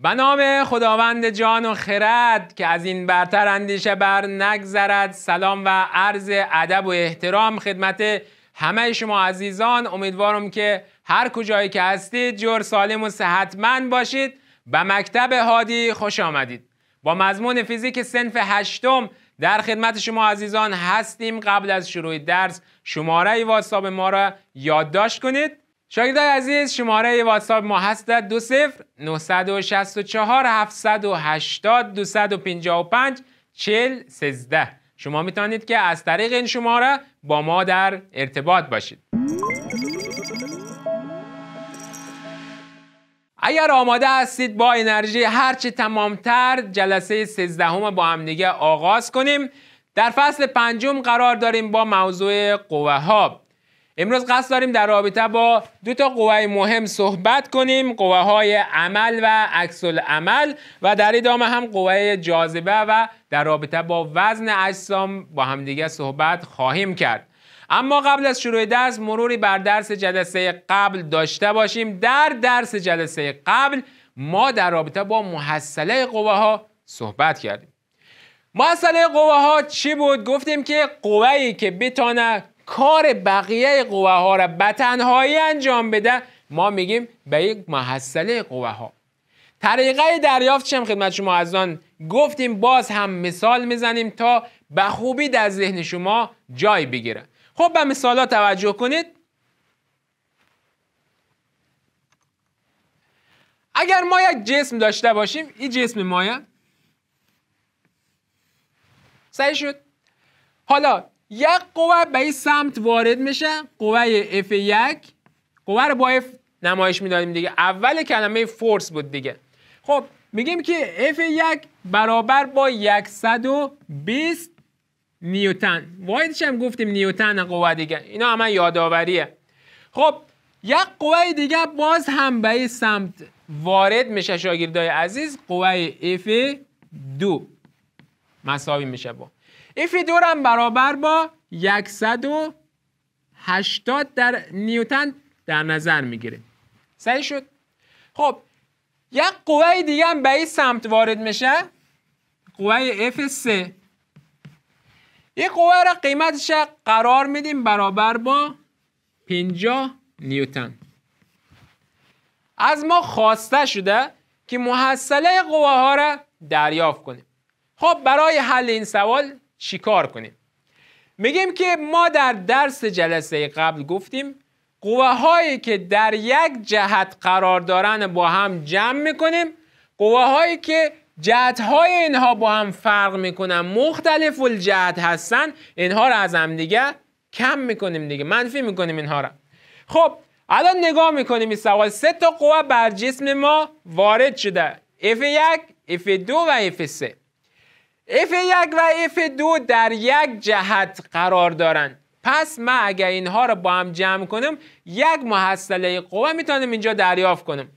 به نام خداوند جان و خرد که از این برتر اندیشه بر نگذرد سلام و عرض ادب و احترام خدمت همه شما عزیزان امیدوارم که هر کجایی که هستید جور سالم و صحتمند باشید به مکتب هادی خوش آمدید با مضمون فیزیک سنف هشتم در خدمت شما عزیزان هستیم قبل از شروع درس شماره واتساپ ما را یادداشت کنید شاگردای عزیز شماره واتساپ ما هست دو صفر 964 780 255 40 13 شما میتونید که از طریق این شماره با ما در ارتباط باشید اگر آماده هستید با انرژی هرچه تمامتر جلسه 13 همه با هم دیگه آغاز کنیم در فصل پنجم قرار داریم با موضوع قوه ها امروز قصد داریم در رابطه با دو تا قوه مهم صحبت کنیم قوه های عمل و عکس عمل و در ادامه هم قوه جاذبه و در رابطه با وزن اجسام با همدیگه صحبت خواهیم کرد اما قبل از شروع درس مروری بر درس جلسه قبل داشته باشیم در درس جلسه قبل ما در رابطه با محصله قوه ها صحبت کردیم محصله قوه ها چی بود؟ گفتیم که ای که بتانه کار بقیه قوه ها را به تنهایی انجام بده ما میگیم به یک محصله قوه ها طریقه دریافت چیم خدمت شما از آن گفتیم باز هم مثال میزنیم تا به خوبی در ذهن شما جای بگیره خب به ها توجه کنید اگر ما یک جسم داشته باشیم این جسم مایه سعی شد حالا یک قوه به این سمت وارد میشه قوه F1 قوه رو با F نمایش میدادیم دیگه اول کلمه فورس بود دیگه خب میگیم که F1 برابر با 120 نیوتن وایدشم هم گفتیم نیوتن قوه دیگه اینا همه یادآوریه خب یک قوه دیگه باز هم به این سمت وارد میشه شاگردای عزیز قوه اف دو مساوی میشه با اف دو هم برابر با 180 در نیوتن در نظر میگیره صحیح شد خب یک قوه دیگه هم به این سمت وارد میشه قوه F3 این قوه را قیمتش قرار میدیم برابر با 50 نیوتن از ما خواسته شده که محصله قوه ها را دریافت کنیم خب برای حل این سوال چیکار کنیم میگیم که ما در درس جلسه قبل گفتیم قوه هایی که در یک جهت قرار دارن با هم جمع میکنیم قوه هایی که جهت های اینها با هم فرق میکنن مختلف الجهت هستن اینها رو از هم دیگه کم میکنیم دیگه منفی میکنیم اینها رو خب الان نگاه میکنیم این سوال سه تا قوه بر جسم ما وارد شده F1 F2 و F3 F1 و F2 در یک جهت قرار دارن پس من اگر اینها رو با هم جمع کنم یک محصله قوه میتونم اینجا دریافت کنم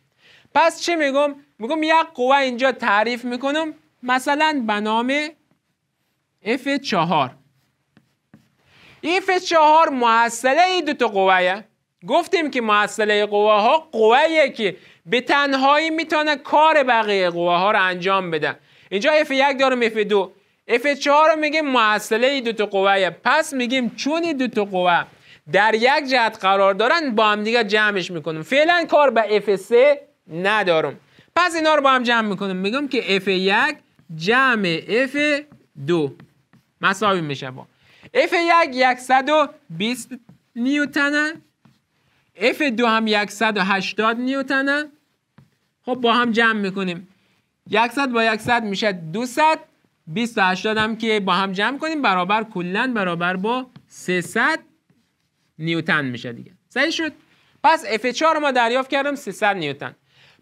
پس چی میگم میگم یک قوه اینجا تعریف میکنم مثلا به نام F4 F4 محصله دو تا قوه گفتیم که محصله قوه ها قوه که به تنهایی میتونه کار بقیه قوه ها رو انجام بده اینجا F1 دارم F2 F4 رو میگیم محصله دو تا قوه پس میگیم چون دو تا قوه در یک جهت قرار دارن با هم دیگه جمعش میکنم فعلا کار به F3 ندارم پس اینا رو با هم جمع میکنم میگم که F1 جمع F2 مساوی میشه با F1 120 نیوتنه F2 هم 180 نیوتنه خب با هم جمع میکنیم 100 با 100 میشه 200 20 و 80 هم که با هم جمع کنیم برابر کلن برابر با 300 نیوتن میشه دیگه صحیح شد پس F4 ما دریافت کردم 300 نیوتن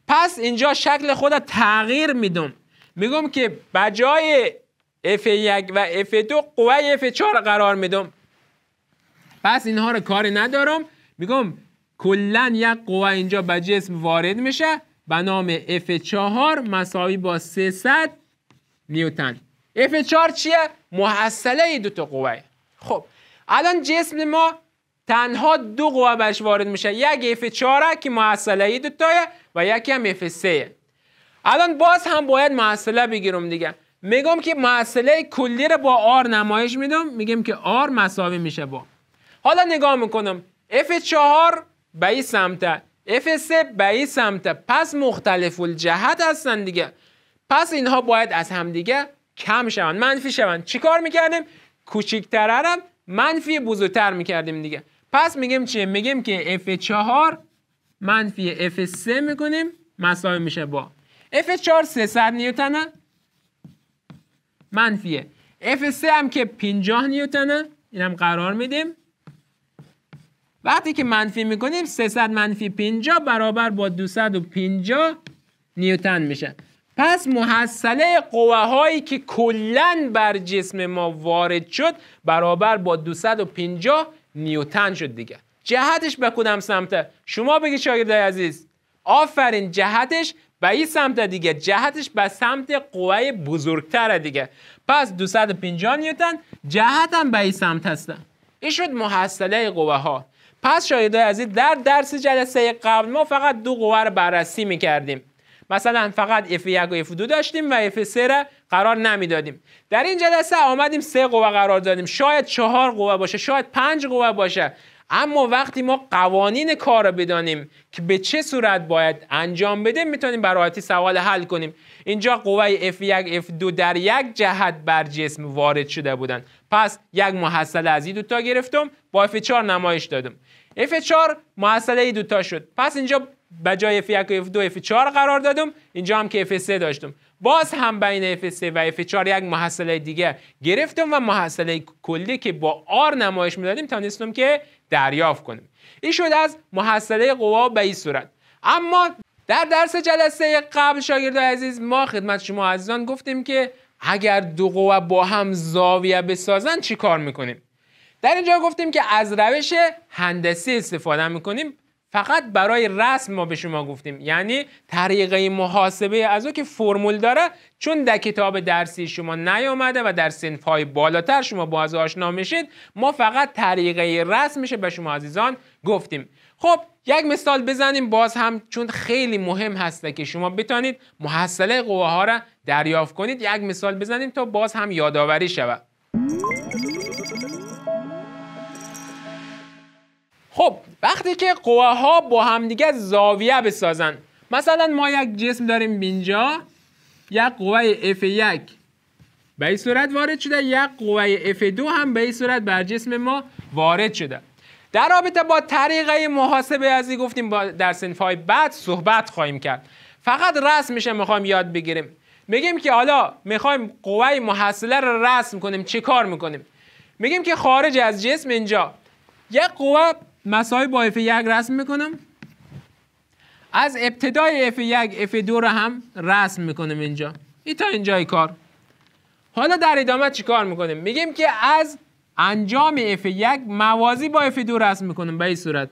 پس اینجا شکل خود تغییر میدم میگم که بجای F1 و F2 قوه F4 قرار میدم پس اینها رو کار ندارم میگم کلا یک قوه اینجا به جسم وارد میشه به نام F4 مساوی با 300 نیوتن F4 چیه؟ محصله دو تا قوه خب الان جسم ما تنها دو قوه بهش وارد میشه یک اف 4 که محصله دوتایه و یکی هم اف 3 الان باز هم باید محصله بگیرم دیگه میگم که محصله کلی رو با آر نمایش میدم میگم که آر مساوی میشه با حالا نگاه میکنم اف 4 به این سمته اف 3 به این سمته پس مختلف الجهت هستن دیگه پس اینها باید از همدیگه کم شوند منفی شوند چیکار میکردیم کوچیکتر منفی بزرگتر میکردیم دیگه پس میگیم چیه؟ میگیم که F4 منفی F3 میکنیم مساوی میشه با F4 300 نیوتنه منفیه F3 هم که 50 نیوتنه اینم قرار میدیم وقتی که منفی میکنیم 300 منفی 50 برابر با 250 نیوتن میشه پس محصله قوه هایی که کلن بر جسم ما وارد شد برابر با 250 نیوتن شد دیگه جهتش به کدام سمته شما بگید شاگردای عزیز آفرین جهتش به این سمت دیگه جهتش به سمت قوه بزرگتر دیگه پس 250 نیوتن جهتم هم به این سمت هستن این شد محصله قوه ها پس شاید عزیز در درس جلسه قبل ما فقط دو قوه رو بررسی میکردیم مثلا فقط اف 1 و اف 2 داشتیم و اف 3 را قرار نمیدادیم در این جلسه آمدیم سه قوه قرار دادیم شاید چهار قوه باشه شاید پنج قوه باشه اما وقتی ما قوانین کار را بدانیم که به چه صورت باید انجام بده میتونیم برایتی سوال حل کنیم اینجا قوه F1 F2 در یک جهت بر جسم وارد شده بودن پس یک محصله از این دوتا گرفتم با F4 نمایش دادم F4 محصله دوتا شد پس اینجا به جای F1 و F2 F4 قرار دادم اینجا هم که F3 داشتم باز هم بین F3 و F4 یک محصله دیگه گرفتم و محصله کلی که با R نمایش میدادیم تانستم که دریافت کنیم این شد از محصله قوا به این صورت اما در درس جلسه قبل شاگرد عزیز ما خدمت شما عزیزان گفتیم که اگر دو قوا با هم زاویه بسازن چی کار میکنیم در اینجا گفتیم که از روش هندسی استفاده میکنیم فقط برای رسم ما به شما گفتیم یعنی طریقه محاسبه از او که فرمول داره چون در کتاب درسی شما نیامده و در های بالاتر شما از آشنا میشید ما فقط طریقه میشه به شما عزیزان گفتیم خب یک مثال بزنیم باز هم چون خیلی مهم هسته که شما بتانید محصله قواه را دریافت کنید یک مثال بزنیم تا باز هم یادآوری شود خب وقتی که ها با همدیگه زاویه بسازن مثلا ما یک جسم داریم اینجا یک قوه F1 به این صورت وارد شده یک قوه F2 هم به این صورت بر جسم ما وارد شده در رابطه با طریقه محاسبه این گفتیم با در های بعد صحبت خواهیم کرد فقط رسم میشه میخوایم یاد بگیریم میگیم که حالا میخوایم قوه محصله رو رسم کنیم چه کار میکنیم میگیم که خارج از جسم اینجا یک قوه مسای با اف یک رسم میکنم از ابتدای اف یک اف دو رو هم رسم میکنم اینجا این تا اینجای کار حالا در ادامه چی کار میکنیم میگیم که از انجام اف یک موازی با اف دو رسم میکنیم به این صورت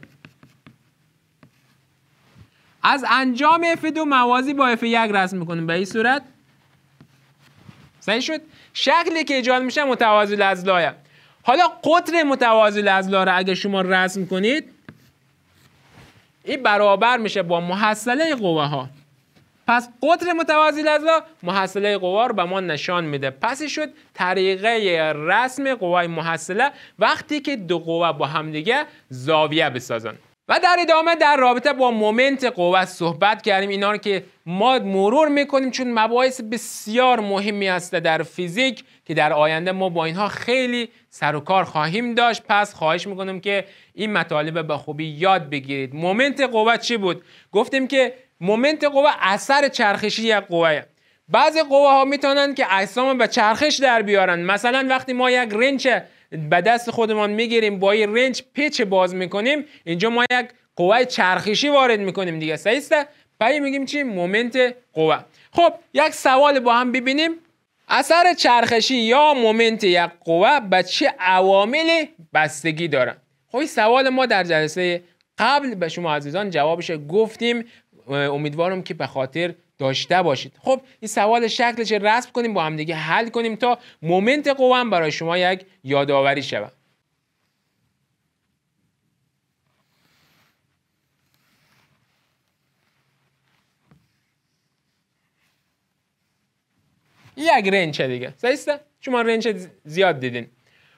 از انجام اف دو موازی با اف یک رسم میکنیم به این صورت صحیح شد شکلی که ایجاد میشه متوازی از حالا قطر متوازی لزلا رو اگه شما رسم کنید این برابر میشه با محصله قوه ها پس قطر متوازی لزلا محصله قوا رو به ما نشان میده پس شد طریقه رسم قوه محصله وقتی که دو قوه با همدیگه زاویه بسازن و در ادامه در رابطه با مومنت قوت صحبت کردیم اینا رو که ما مرور میکنیم چون مباحث بسیار مهمی هست در فیزیک که در آینده ما با اینها خیلی سر و کار خواهیم داشت پس خواهش میکنم که این مطالب به خوبی یاد بگیرید مومنت قوت چی بود گفتیم که مومنت قوه اثر چرخشی یک قوه بعضی قوه ها میتونن که اجسام به چرخش در بیارن مثلا وقتی ما یک رنچ به دست خودمان میگیریم با این رنج پیچ باز میکنیم اینجا ما یک قوه چرخشی وارد میکنیم دیگه سیسته پایی میگیم چی مومنت قوه خب یک سوال با هم ببینیم اثر چرخشی یا مومنت یک قوه به چه عوامل بستگی داره خب سوال ما در جلسه قبل به شما عزیزان جوابش گفتیم امیدوارم که به خاطر داشته باشید خب این سوال شکلش رسم کنیم با هم دیگه حل کنیم تا مومنت قوام برای شما یک یادآوری شود یک رنج دیگه درسته شما رنج زیاد دیدین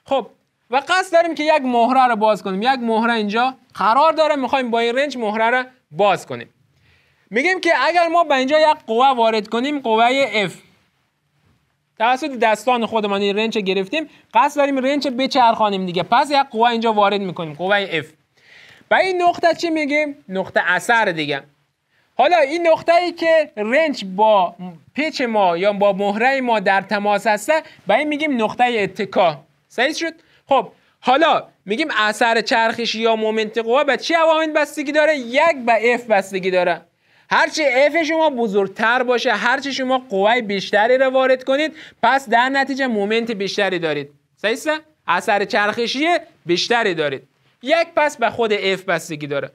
خب و قصد داریم که یک مهره رو باز کنیم یک مهره اینجا قرار داره میخوایم با این رنج مهره رو باز کنیم میگیم که اگر ما به اینجا یک قوه وارد کنیم قوه F توسط دستان خودمان این رنج گرفتیم قصد داریم رنج بچرخانیم دیگه پس یک قوه اینجا وارد میکنیم قوه F و این نقطه چی میگیم نقطه اثر دیگه حالا این نقطه ای که رنج با پیچ ما یا با مهره ما در تماس هسته به این میگیم نقطه اتکا صحیح شد خب حالا میگیم اثر چرخش یا مومنت قوه به چه عوامل بستگی داره یک به F بستگی داره هرچی اف شما بزرگتر باشه هرچی شما قوای بیشتری رو وارد کنید پس در نتیجه مومنت بیشتری دارید صحیح اثر چرخشی بیشتری دارید یک پس به خود اف بستگی داره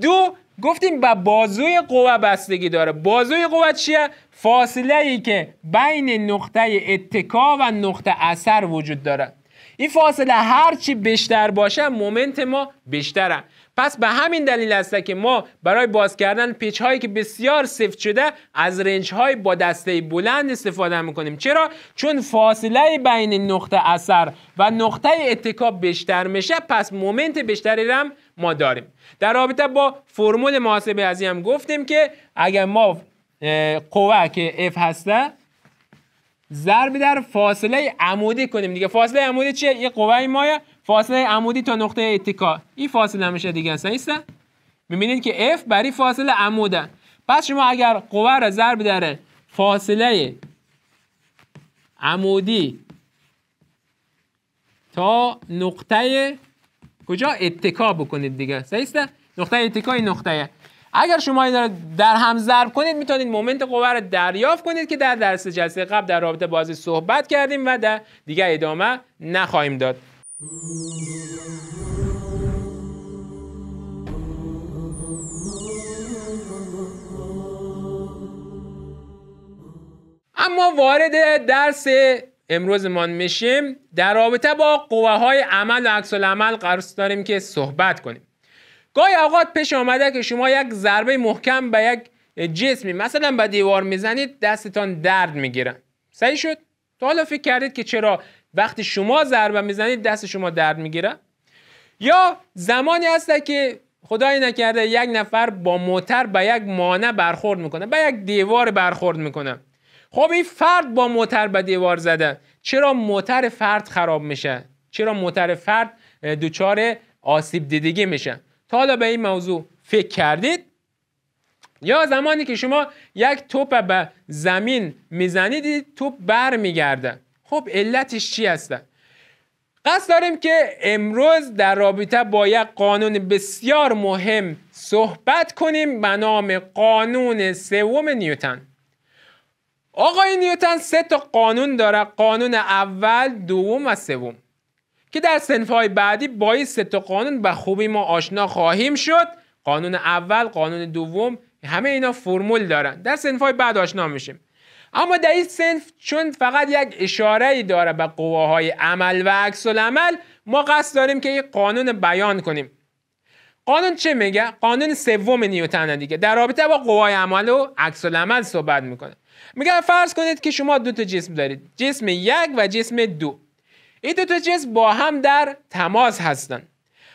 دو گفتیم به بازوی قوه بستگی داره بازوی قوه چیه فاصله ای که بین نقطه اتکا و نقطه اثر وجود داره این فاصله هرچی بیشتر باشه مومنت ما بیشتره پس به همین دلیل است که ما برای باز کردن پیچ هایی که بسیار سفت شده از رنج های با دسته بلند استفاده میکنیم چرا چون فاصله بین نقطه اثر و نقطه اتکاب بیشتر میشه پس مومنت بیشتری هم ما داریم در رابطه با فرمول محاسبه ازی هم گفتیم که اگر ما قوه که F هسته ضرب در فاصله عمودی کنیم دیگه فاصله عمودی چیه یه قوه مایه فاصله عمودی تا نقطه اتکا این فاصله میشه دیگه صحیحسته؟ میبینید که F برای فاصله عموده پس شما اگر قوه را ضرب در فاصله عمودی تا نقطه کجا اتکا بکنید دیگه صحیحسته؟ نقطه اتکا این نقطه اگر شما این در هم ضرب کنید میتونید مومنت قوه را دریافت کنید که در درس جلسه قبل در رابطه بازی صحبت کردیم و در دیگه ادامه نخواهیم داد اما وارد درس امروز میشیم در رابطه با قوه های عمل و عکس العمل قرار داریم که صحبت کنیم گاهی اوقات پیش آمده که شما یک ضربه محکم به یک جسمی مثلا به دیوار میزنید دستتان درد میگیرن صحیح شد تا حالا فکر کردید که چرا وقتی شما ضربه میزنید دست شما درد میگیره یا زمانی هست که خدایی نکرده یک نفر با موتر به یک مانع برخورد میکنه به یک دیوار برخورد میکنه خب این فرد با موتر به دیوار زده چرا موتر فرد خراب میشه چرا موتر فرد دچار آسیب دیدگی میشه تا حالا به این موضوع فکر کردید یا زمانی که شما یک توپ به زمین میزنید توپ بر میگرده خب علتش چی هستن قصد داریم که امروز در رابطه با یک قانون بسیار مهم صحبت کنیم به نام قانون سوم نیوتن آقای نیوتن سه تا قانون داره قانون اول دوم و سوم که در سنفهای بعدی با این سه تا قانون به خوبی ما آشنا خواهیم شد قانون اول قانون دوم همه اینا فرمول دارن در سنفهای بعد آشنا میشیم اما در این سنف چون فقط یک اشاره ای داره به قواهای عمل و عکس العمل ما قصد داریم که یک قانون بیان کنیم قانون چه میگه قانون سوم نیوتن دیگه در رابطه با قوای عمل و عکس العمل صحبت میکنه میگه فرض کنید که شما دو تا جسم دارید جسم یک و جسم دو این دو تا جسم با هم در تماس هستند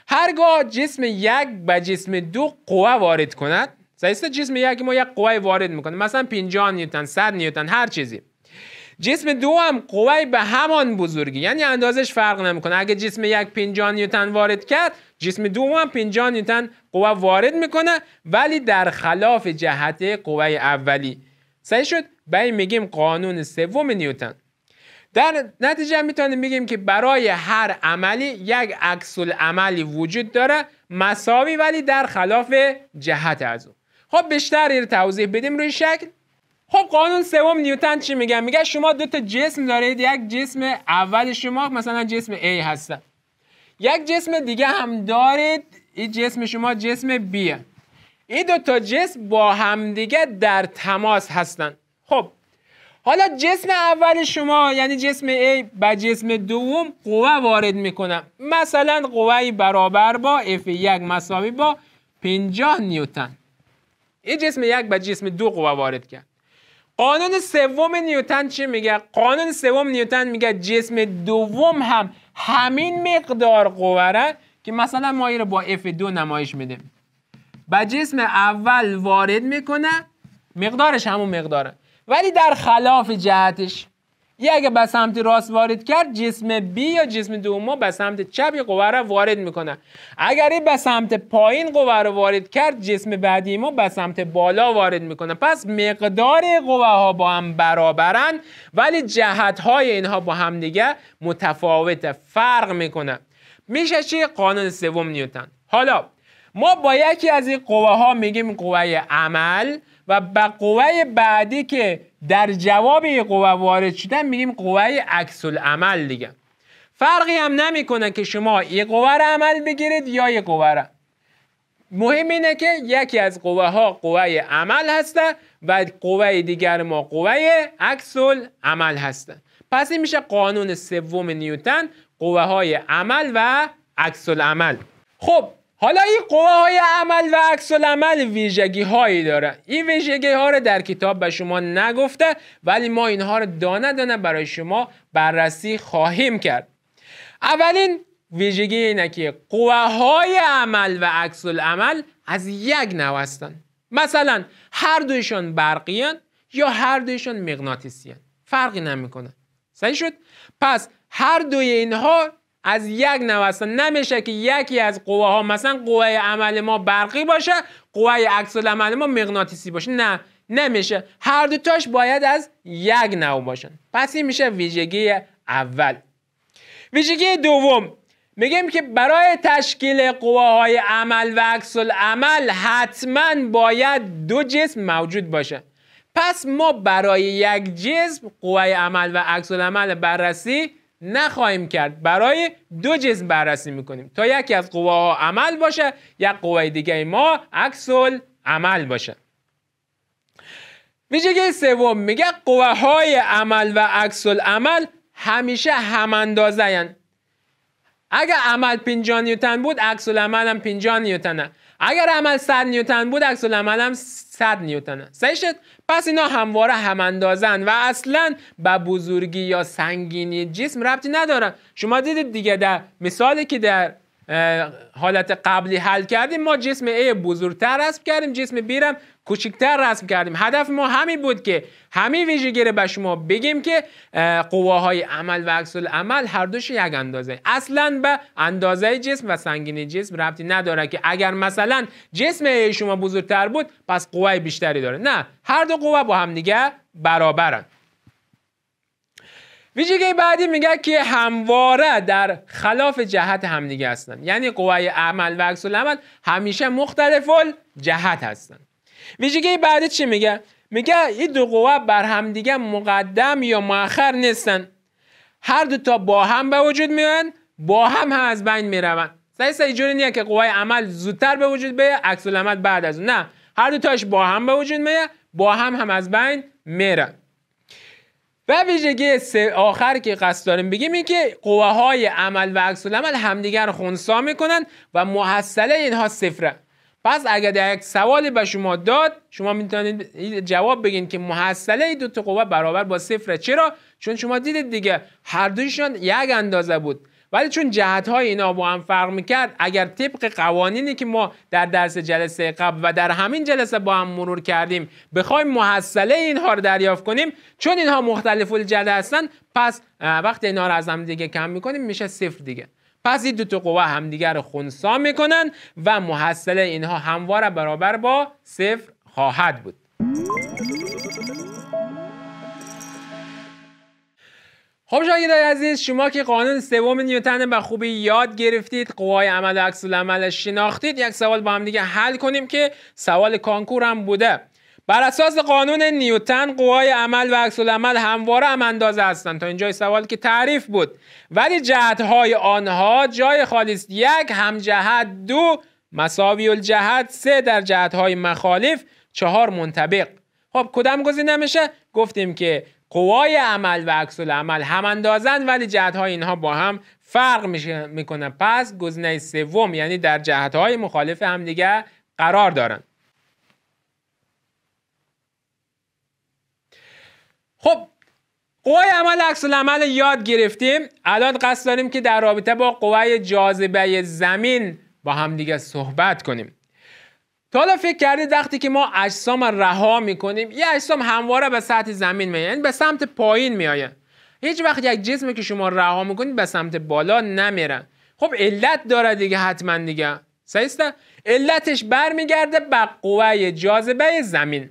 هرگاه جسم یک به جسم دو قوه وارد کند سایست جسم یک ما یک قوه وارد میکنه مثلا 50 نیوتن 100 نیوتن هر چیزی جسم دو هم قوه به همان بزرگی یعنی اندازش فرق نمیکنه اگه جسم یک 50 نیوتن وارد کرد جسم دوم هم 50 نیوتن قوه وارد میکنه ولی در خلاف جهت قوه اولی صحیح شد به میگیم قانون سوم نیوتن در نتیجه میتونیم بگیم که برای هر عملی یک عکس عملی وجود داره مساوی ولی در خلاف جهت از اون خب بیشتر یه توضیح بدیم روی شکل خب قانون سوم نیوتن چی میگه؟ میگه شما دو تا جسم دارید یک جسم اول شما مثلا جسم A هستن یک جسم دیگه هم دارید این جسم شما جسم B این دو تا جسم با همدیگه در تماس هستن خب حالا جسم اول شما یعنی جسم A به جسم دوم قوه وارد میکنم مثلا قوه برابر با F1 مساوی با 50 نیوتن این جسم یک به جسم دو قوه وارد کرد قانون سوم نیوتن چی میگه قانون سوم نیوتن میگه جسم دوم هم همین مقدار قوره که مثلا ما رو با F2 نمایش میدیم به جسم اول وارد میکنه مقدارش همون مقداره ولی در خلاف جهتش یه اگه به سمت راست وارد کرد جسم B یا جسم دوما به سمت چپ یه قوه را وارد میکنه اگر این به سمت پایین قوه را وارد کرد جسم بعدی ما به سمت بالا وارد میکنه پس مقدار قوه ها با هم برابرن ولی جهت های اینها با هم دیگه متفاوت فرق میکنه میشه چی قانون سوم نیوتن حالا ما با یکی از این قوه ها میگیم قوه عمل و به قوه بعدی که در جواب یه قوه وارد شدن میگیم قوه عکس العمل دیگه فرقی هم نمیکنه که شما یه قوه را عمل بگیرید یا یه قوه را مهم اینه که یکی از قوه ها قوه عمل هسته و قوه دیگر ما قوه عکس عمل هسته. پس این میشه قانون سوم نیوتن قوه های عمل و عکس العمل خب حالا این های عمل و عکس العمل ویژگی هایی داره این ویژگی ها رو در کتاب به شما نگفته ولی ما اینها رو دانه دانه برای شما بررسی خواهیم کرد اولین ویژگی اینه که های عمل و عکس العمل از یک نو هستند مثلا هر دویشان برقیان یا هر دویشان مغناطیسی فرقی نمیکنه صحیح شد پس هر دوی اینها از یک نوستا نمیشه که یکی از قوه ها مثلا قوه عمل ما برقی باشه قوه عکس عمل ما مغناطیسی باشه نه نمیشه هر دو تاش باید از یک نو باشن پس این میشه ویژگی اول ویژگی دوم میگیم که برای تشکیل های عمل و عکس عمل حتما باید دو جسم موجود باشه پس ما برای یک جسم قوه عمل و عکس عمل بررسی نخواهیم کرد برای دو جسم بررسی میکنیم تا یکی از ها عمل باشه یک قوای دیگه ما اکسل عمل باشه ویژگی سوم میگه قوه های عمل و اکسل عمل همیشه هم اندازه اگر عمل 50 نیوتن بود عکس العمل هم 50 نیوتنه اگر عمل 100 نیوتن بود عکس العمل هم 100 نیوتنه صحیح شد پس اینا همواره هم اندازن و اصلا به بزرگی یا سنگینی جسم ربطی ندارن شما دیدید دیگه در مثالی که در حالت قبلی حل کردیم ما جسم A بزرگتر رسم کردیم جسم B رم کوچکتر رسم کردیم هدف ما همین بود که همین ویژگی به شما بگیم که قواهای عمل و عکس عمل هر دوش یک اندازه اصلا به اندازه جسم و سنگینی جسم ربطی نداره که اگر مثلا جسم A شما بزرگتر بود پس قوای بیشتری داره نه هر دو قوه با هم دیگه برابرن ویژگی بعدی میگه که همواره در خلاف جهت همدیگه هستن. یعنی قوای عمل و عکس العمل همیشه مختلف جهت هستند ویژگی بعدی چی میگه میگه این دو قوا بر همدیگه مقدم یا مؤخر نیستن هر دو تا با هم به وجود میان با هم هم از بین میروند سعی سعی جوری نیه که قوای عمل زودتر به وجود بیه عکس العمل بعد از اون نه هر دو تاش با هم به وجود میه با هم هم از بین میرن. و ویژگی آخر که قصد داریم بگیم این که قوه های عمل و عکس العمل همدیگر خونسا میکنن و محصله اینها صفره پس اگر یک سوالی به شما داد شما میتونید جواب بگین که محصله دو تا قوه برابر با صفره چرا چون شما دیدید دیگه هر دویشان یک اندازه بود ولی چون جهت های اینا با هم فرق میکرد اگر طبق قوانینی که ما در درس جلسه قبل و در همین جلسه با هم مرور کردیم بخوایم محصله اینها رو دریافت کنیم چون اینها مختلف جده هستن پس وقتی اینا رو از هم دیگه کم میکنیم میشه صفر دیگه پس این دو تا قوه همدیگر رو خونسا میکنن و محصله اینها همواره برابر با صفر خواهد بود خب شاگردای عزیز شما که قانون سوم نیوتن به خوبی یاد گرفتید قوای عمل و عکس العمل شناختید یک سوال با هم دیگه حل کنیم که سوال کانکور هم بوده بر اساس قانون نیوتن قوای عمل و عکس العمل همواره هم اندازه هستند تا اینجای سوال که تعریف بود ولی جهت های آنها جای خالی یک هم جهت دو مساوی الجهت سه در جهت های مخالف چهار منطبق خب کدام گزینه میشه گفتیم که قوای عمل و عکس عمل هم اندازن ولی جهت های اینها با هم فرق میکنن پس گزینه سوم یعنی در جهت های مخالف همدیگه قرار دارن خب قوای عمل عکس عمل یاد گرفتیم الان قصد داریم که در رابطه با قوای جاذبه زمین با همدیگه صحبت کنیم تا حالا فکر کردید وقتی که ما اجسام رها میکنیم یه اجسام همواره به سطح زمین میاد یعنی به سمت پایین میآیه هیچ وقت یک جسمی که شما رها میکنید به سمت بالا نمیرن خب علت داره دیگه حتما دیگه سیسته علتش برمیگرده به قوه جاذبه زمین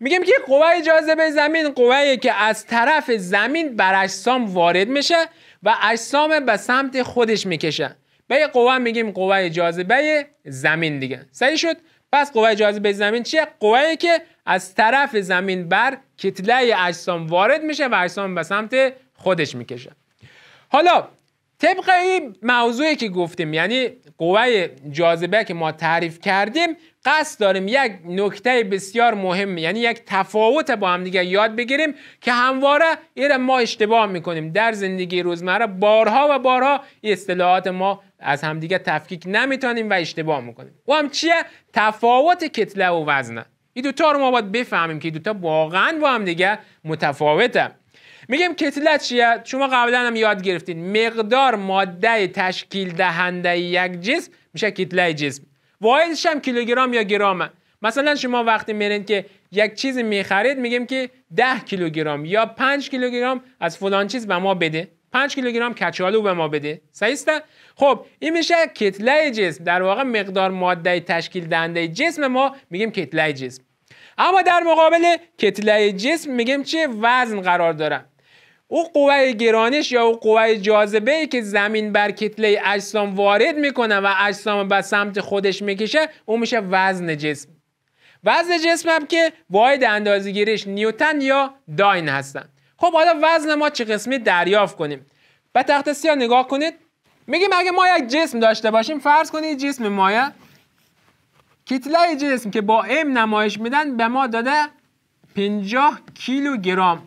میگیم که قوه جاذبه زمین قوه که از طرف زمین بر اجسام وارد میشه و اجسام به سمت خودش میکشه به قوه میگیم قوه جاذبه زمین دیگه صحیح شد پس قوه به زمین چیه قوایی که از طرف زمین بر کتله اجسام وارد میشه و اجسام به سمت خودش میکشه حالا طبق این موضوعی که گفتیم یعنی قوه جاذبه که ما تعریف کردیم قصد داریم یک نکته بسیار مهم یعنی یک تفاوت با هم دیگه یاد بگیریم که همواره این ما اشتباه میکنیم در زندگی روزمره بارها و بارها اصطلاحات ما از همدیگه تفکیک نمیتونیم و اشتباه میکنیم و هم چیه تفاوت کتله و وزنه این دوتا رو ما باید بفهمیم که این دوتا واقعا با هم دیگه متفاوته میگیم کتلت چیه شما قبلا هم یاد گرفتین مقدار ماده تشکیل دهنده یک جسم میشه کتله جسم واحدش هم کیلوگرم یا گرامه مثلا شما وقتی میرین که یک چیزی میخرید میگیم که 10 کیلوگرم یا 5 کیلوگرم از فلان چیز به ما بده 5 کیلوگرم کچالو به ما بده صحیح خب این میشه کتله جسم در واقع مقدار ماده تشکیل دهنده جسم ما میگیم کتله جسم اما در مقابل کتله جسم میگیم چه وزن قرار داره او قوه گرانش یا او قوه جاذبه ای که زمین بر کتله اجسام وارد میکنه و اجسام به سمت خودش میکشه او میشه وزن جسم وزن جسم هم که واحد اندازه‌گیریش نیوتن یا داین هستن خب حالا وزن ما چه قسمی دریافت کنیم به تخت سیاه نگاه کنید میگیم اگه ما یک جسم داشته باشیم فرض کنید جسم مایه کتله جسم که با ام نمایش میدن به ما داده 50 کیلوگرم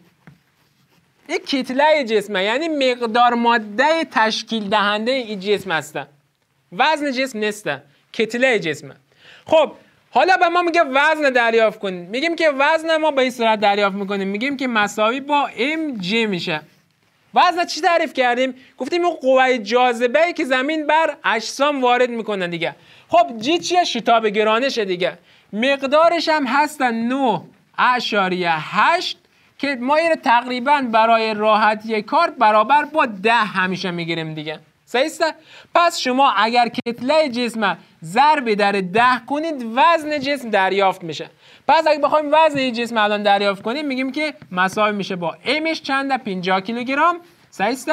یک کتله جسمه یعنی مقدار ماده تشکیل دهنده این جسم هستن وزن جسم نیستن کتله جسمه خب حالا به ما میگه وزن دریافت کنیم میگیم که وزن ما به این صورت دریافت میکنیم میگیم که مساوی با ام جی میشه وزن چی تعریف کردیم گفتیم اون قوه جاذبه ای که زمین بر اجسام وارد میکنه دیگه خب جی چیه شتاب گرانشه دیگه مقدارش هم هستن 9 8 که ما اینو تقریبا برای راحتی کار برابر با ده همیشه میگیریم دیگه سیسته پس شما اگر کتله جسم ضرب در ده کنید وزن جسم دریافت میشه پس اگه بخوایم وزن جسم الان دریافت کنیم میگیم که مساوی میشه با امش چنده 50 کیلوگرم سیسته؟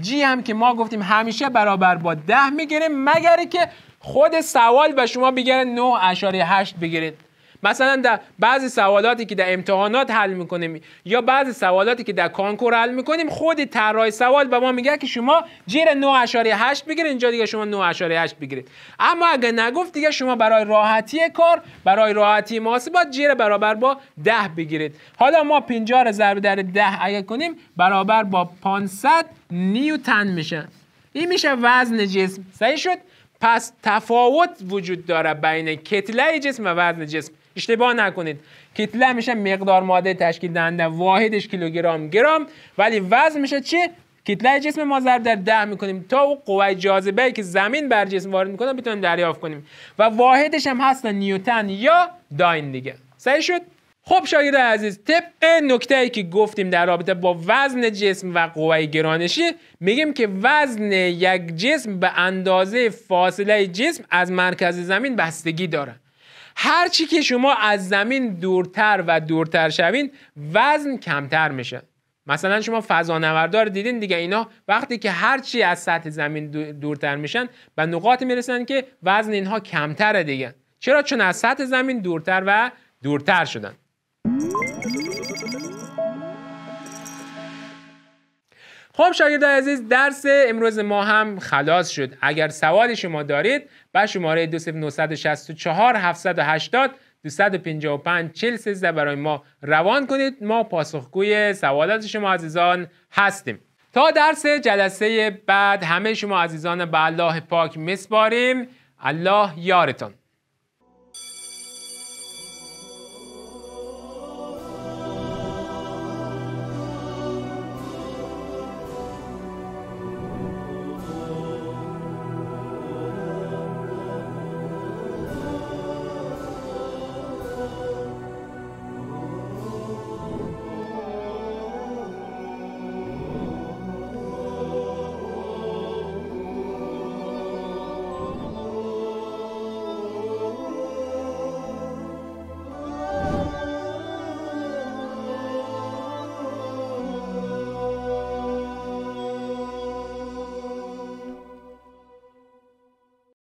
جی هم که ما گفتیم همیشه برابر با ده میگیریم مگر که خود سوال به شما بگیره 9.8 بگیرید مثلا در بعضی سوالاتی که در امتحانات حل میکنیم یا بعضی سوالاتی که در کانکور حل میکنیم خود طراح سوال به ما میگه که شما جیر 9.8 بگیرید اینجا دیگه شما 9.8 بگیرید اما اگه نگفت دیگه شما برای راحتی کار برای راحتی محاسبات جیر برابر با 10 بگیرید حالا ما 50 رو ضرب در 10 اگه کنیم برابر با 500 نیوتن میشه این میشه وزن جسم صحیح شد پس تفاوت وجود داره بین کتله جسم و وزن جسم اشتباه نکنید کتله میشه مقدار ماده تشکیل دهنده واحدش کیلوگرم گرم ولی وزن میشه چی کتله جسم ما ضرب در ده میکنیم تا او قوه جاذبه که زمین بر جسم وارد میکنه بتونیم دریافت کنیم و واحدش هم هست نیوتن یا داین دیگه صحیح شد خب شاگرد عزیز طبق نکته ای که گفتیم در رابطه با وزن جسم و قوه گرانشی میگیم که وزن یک جسم به اندازه فاصله جسم از مرکز زمین بستگی داره هرچی که شما از زمین دورتر و دورتر شوین وزن کمتر میشه مثلا شما فضانوردار دیدین دیگه اینا وقتی که هرچی از سطح زمین دورتر میشن به نقاط میرسن که وزن اینها کمتره دیگه چرا چون از سطح زمین دورتر و دورتر شدن خب شاگرد عزیز درس امروز ما هم خلاص شد اگر سوال شما دارید به شماره 2964 780 255 برای ما روان کنید ما پاسخگوی سوالات شما عزیزان هستیم تا درس جلسه بعد همه شما عزیزان به الله پاک میسپاریم الله یارتان